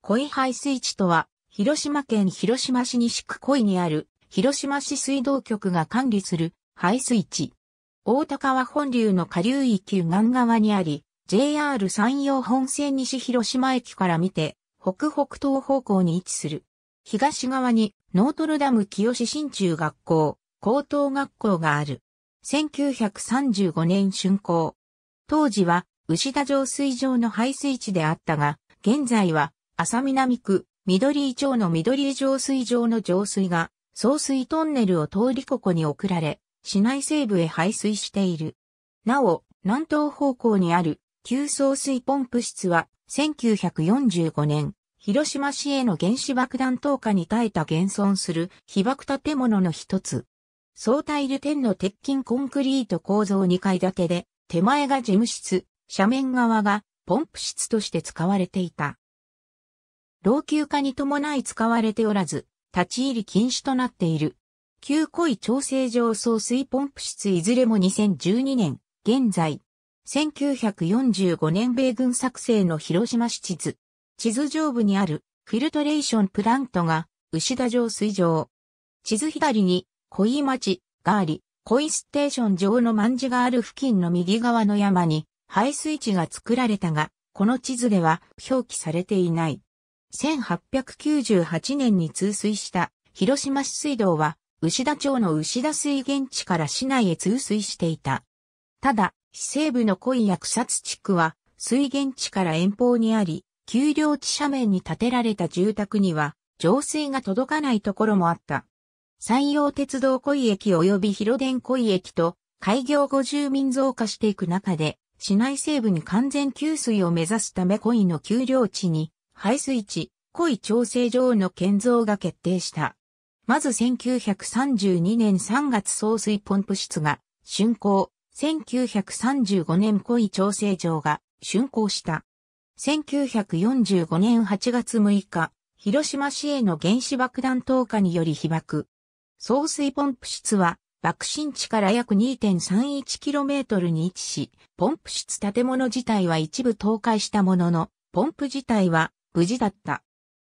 恋排水地とは、広島県広島市西区恋にある、広島市水道局が管理する排水地。大高川本流の下流域南側にあり、JR 山陽本線西広島駅から見て、北北東方向に位置する。東側に、ノートルダム清志新中学校、高等学校がある。1935年竣工。当時は、牛田浄水場の排水地であったが、現在は浅南区、緑井町の緑井浄水場の浄水が、送水トンネルを通りここに送られ、市内西部へ排水している。なお、南東方向にある、急送水ポンプ室は、1945年、広島市への原子爆弾投下に耐えた現存する被爆建物の一つ。相対流天の鉄筋コンクリート構造2階建てで、手前が事務室、斜面側がポンプ室として使われていた。老朽化に伴い使われておらず、立ち入り禁止となっている。旧濃い調整上送水ポンプ室いずれも2012年、現在。1945年米軍作成の広島市地図。地図上部にあるフィルトレーションプラントが牛田上水上。地図左に濃い町があり、いステーション上の万字がある付近の右側の山に排水池が作られたが、この地図では表記されていない。1898年に通水した広島市水道は、牛田町の牛田水源地から市内へ通水していた。ただ、市西部の濃いや草津地区は、水源地から遠方にあり、丘陵地斜面に建てられた住宅には、浄水が届かないところもあった。山陽鉄道濃い駅及び広電濃い駅と、開業後住民増加していく中で、市内西部に完全給水を目指すためコイの丘陵地に排水地、濃い調整場の建造が決定した。まず1932年3月送水ポンプ室が竣工、1935年濃い調整場が竣工した。1945年8月6日、広島市への原子爆弾投下により被爆。送水ポンプ室は爆心地から約 2.31km に位置し、ポンプ室建物自体は一部倒壊したものの、ポンプ自体は無事だった。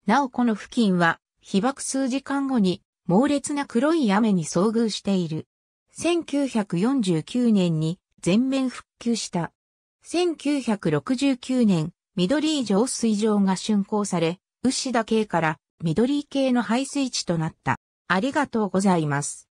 なおこの付近は、被爆数時間後に、猛烈な黒い雨に遭遇している。1949年に全面復旧した。1969年、緑浄水場が竣工され、牛田系から緑系の排水地となった。ありがとうございます。